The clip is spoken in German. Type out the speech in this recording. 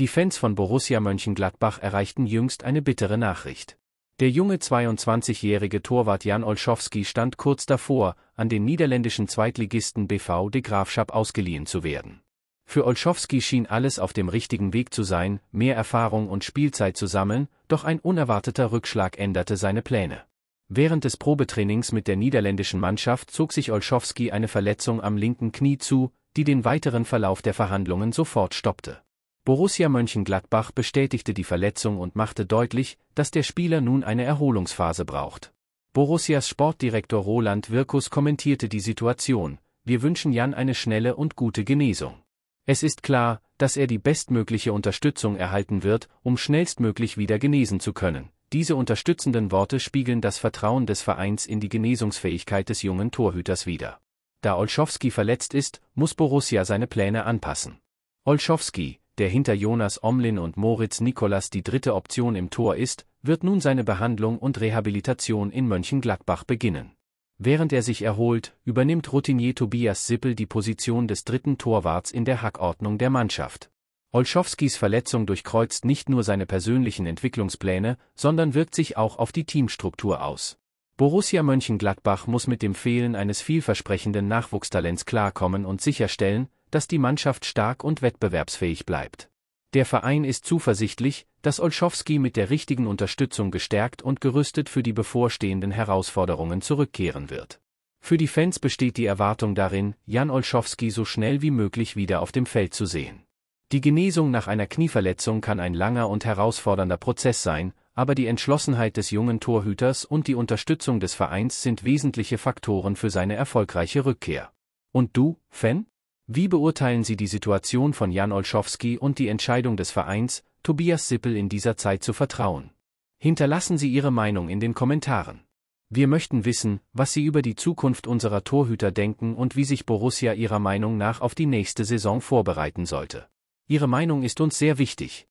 Die Fans von Borussia Mönchengladbach erreichten jüngst eine bittere Nachricht. Der junge 22-jährige Torwart Jan Olschowski stand kurz davor, an den niederländischen Zweitligisten BV de Graafschap ausgeliehen zu werden. Für Olschowski schien alles auf dem richtigen Weg zu sein, mehr Erfahrung und Spielzeit zu sammeln, doch ein unerwarteter Rückschlag änderte seine Pläne. Während des Probetrainings mit der niederländischen Mannschaft zog sich Olschowski eine Verletzung am linken Knie zu, die den weiteren Verlauf der Verhandlungen sofort stoppte. Borussia Mönchengladbach bestätigte die Verletzung und machte deutlich, dass der Spieler nun eine Erholungsphase braucht. Borussias Sportdirektor Roland Wirkus kommentierte die Situation, wir wünschen Jan eine schnelle und gute Genesung. Es ist klar, dass er die bestmögliche Unterstützung erhalten wird, um schnellstmöglich wieder genesen zu können. Diese unterstützenden Worte spiegeln das Vertrauen des Vereins in die Genesungsfähigkeit des jungen Torhüters wider. Da Olschowski verletzt ist, muss Borussia seine Pläne anpassen. Olschowski, der hinter Jonas Omlin und Moritz Nikolas die dritte Option im Tor ist, wird nun seine Behandlung und Rehabilitation in Mönchengladbach beginnen. Während er sich erholt, übernimmt Routinier Tobias Sippel die Position des dritten Torwarts in der Hackordnung der Mannschaft. Olschowskis Verletzung durchkreuzt nicht nur seine persönlichen Entwicklungspläne, sondern wirkt sich auch auf die Teamstruktur aus. Borussia Mönchengladbach muss mit dem Fehlen eines vielversprechenden Nachwuchstalents klarkommen und sicherstellen, dass die Mannschaft stark und wettbewerbsfähig bleibt. Der Verein ist zuversichtlich, dass Olschowski mit der richtigen Unterstützung gestärkt und gerüstet für die bevorstehenden Herausforderungen zurückkehren wird. Für die Fans besteht die Erwartung darin, Jan Olschowski so schnell wie möglich wieder auf dem Feld zu sehen. Die Genesung nach einer Knieverletzung kann ein langer und herausfordernder Prozess sein, aber die Entschlossenheit des jungen Torhüters und die Unterstützung des Vereins sind wesentliche Faktoren für seine erfolgreiche Rückkehr. Und du, Fan? Wie beurteilen Sie die Situation von Jan Olschowski und die Entscheidung des Vereins, Tobias Sippel in dieser Zeit zu vertrauen? Hinterlassen Sie Ihre Meinung in den Kommentaren. Wir möchten wissen, was Sie über die Zukunft unserer Torhüter denken und wie sich Borussia Ihrer Meinung nach auf die nächste Saison vorbereiten sollte. Ihre Meinung ist uns sehr wichtig.